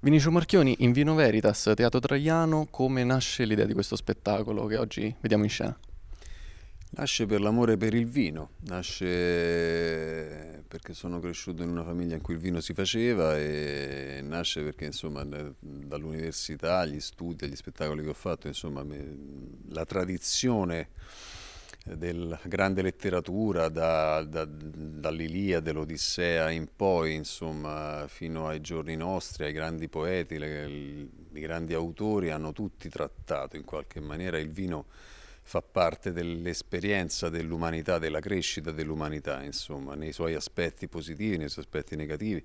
Vinicio Marchioni, in Vino Veritas, Teatro Traiano, come nasce l'idea di questo spettacolo che oggi vediamo in scena? Nasce per l'amore per il vino, nasce perché sono cresciuto in una famiglia in cui il vino si faceva e nasce perché insomma dall'università, gli studi, gli spettacoli che ho fatto, insomma la tradizione della grande letteratura, da, da, dall'Iliade, l'Odissea in poi, insomma, fino ai giorni nostri, ai grandi poeti, le, i grandi autori hanno tutti trattato in qualche maniera il vino fa parte dell'esperienza dell'umanità, della crescita dell'umanità, insomma, nei suoi aspetti positivi, nei suoi aspetti negativi.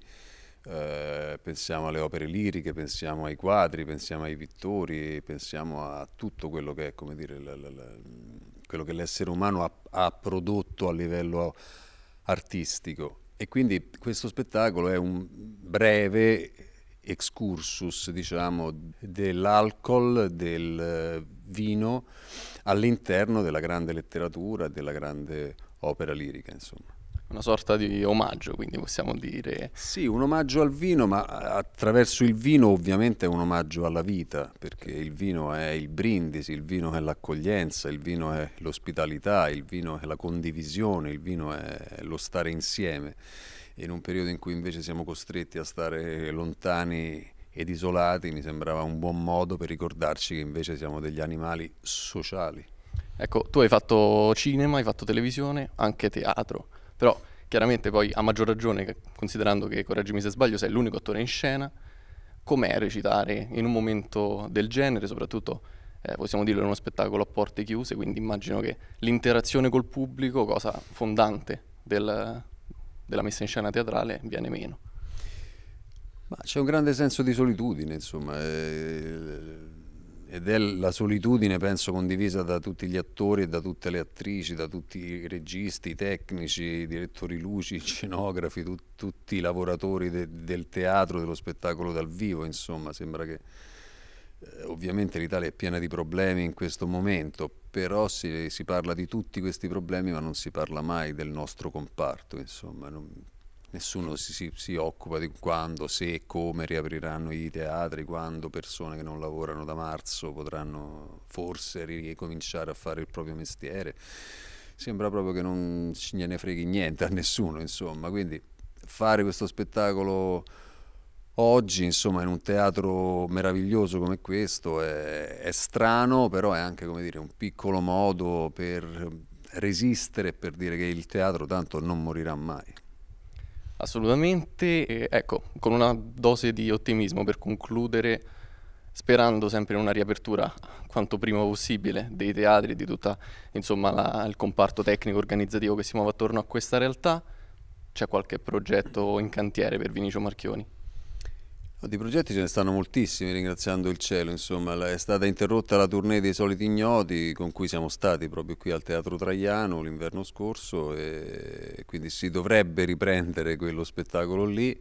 Eh, pensiamo alle opere liriche, pensiamo ai quadri, pensiamo ai pittori, pensiamo a tutto quello che è, come dire, la, la, la, quello che l'essere umano ha, ha prodotto a livello artistico. E quindi questo spettacolo è un breve excursus, diciamo, dell'alcol, del vino all'interno della grande letteratura, della grande opera lirica, insomma una sorta di omaggio, quindi possiamo dire. Sì, un omaggio al vino, ma attraverso il vino ovviamente è un omaggio alla vita, perché il vino è il brindisi, il vino è l'accoglienza, il vino è l'ospitalità, il vino è la condivisione, il vino è lo stare insieme. In un periodo in cui invece siamo costretti a stare lontani ed isolati, mi sembrava un buon modo per ricordarci che invece siamo degli animali sociali. Ecco, tu hai fatto cinema, hai fatto televisione, anche teatro. Però chiaramente poi a maggior ragione, considerando che, correggimi se sbaglio, sei l'unico attore in scena, com'è recitare in un momento del genere, soprattutto eh, possiamo dirlo è uno spettacolo a porte chiuse, quindi immagino che l'interazione col pubblico, cosa fondante del, della messa in scena teatrale, viene meno. Ma c'è un grande senso di solitudine, insomma. Eh e della solitudine penso condivisa da tutti gli attori e da tutte le attrici, da tutti i registi, i tecnici, i direttori luci, i scenografi, tu, tutti i lavoratori de, del teatro, dello spettacolo dal vivo, insomma, sembra che eh, ovviamente l'Italia è piena di problemi in questo momento, però si, si, parla di tutti questi problemi ma non si parla mai del nostro comparto, insomma, non, nessuno si, si, si, occupa di quando, se e come riapriranno i teatri, quando persone che non lavorano da marzo potranno forse ricominciare a fare il proprio mestiere. Sembra proprio che non gliene freghi niente a nessuno, insomma. Quindi fare questo spettacolo oggi, insomma, in un teatro meraviglioso come questo è, è strano, però è anche, come dire, un piccolo modo per resistere e per dire che il teatro tanto non morirà mai. Assolutamente, e ecco, con una dose di ottimismo per concludere, sperando sempre in una riapertura quanto prima possibile dei teatri, di tutto il comparto tecnico organizzativo che si muove attorno a questa realtà. C'è qualche progetto in cantiere per Vinicio Marchioni? Di progetti ce ne stanno moltissimi, ringraziando il cielo, insomma, è stata interrotta la tournée dei soliti ignoti con cui siamo stati proprio qui al Teatro Traiano l'inverno scorso e quindi si dovrebbe riprendere quello spettacolo lì.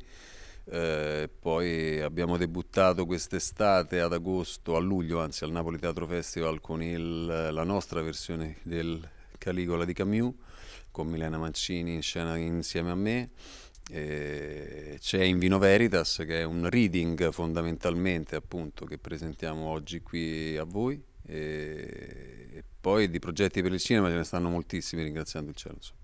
Eh, poi abbiamo debuttato quest'estate ad agosto, a luglio anzi, al Napoli Teatro Festival con il, la nostra versione del Caligola di Camus con Milena Mancini in scena insieme a me eh, c'è in Vino Veritas che è un reading fondamentalmente appunto che presentiamo oggi qui a voi e, eh, e poi di progetti per il cinema ce ne stanno moltissimi ringraziando il cielo. Insomma.